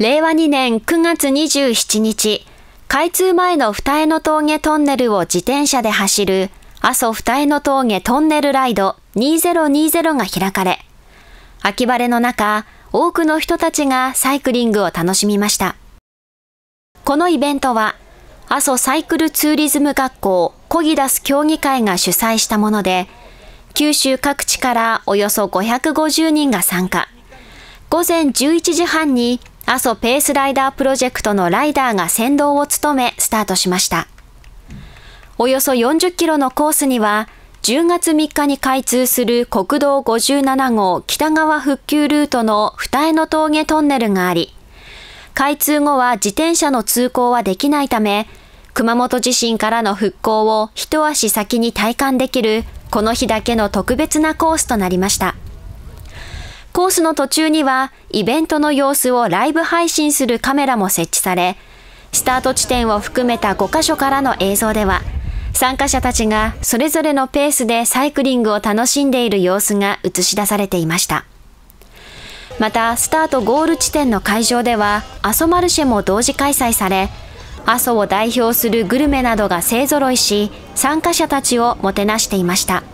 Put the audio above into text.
令和2年9月27日、開通前の二重の峠トンネルを自転車で走る阿蘇二重の峠トンネルライド2020が開かれ、秋晴れの中、多くの人たちがサイクリングを楽しみました。このイベントは、阿蘇サイクルツーリズム学校コギダス協議会が主催したもので、九州各地からおよそ550人が参加。午前11時半に阿蘇ペースライダープロジェクトのライダーが先導を務めスタートしました。およそ40キロのコースには、10月3日に開通する国道57号北側復旧ルートの二重の峠トンネルがあり、開通後は自転車の通行はできないため、熊本地震からの復興を一足先に体感できる、この日だけの特別なコースとなりました。コースの途中にはイベントの様子をライブ配信するカメラも設置され、スタート地点を含めた5カ所からの映像では、参加者たちがそれぞれのペースでサイクリングを楽しんでいる様子が映し出されていました。また、スタートゴール地点の会場では、阿蘇マルシェも同時開催され、阿蘇を代表するグルメなどが勢ぞろいし、参加者たちをもてなしていました。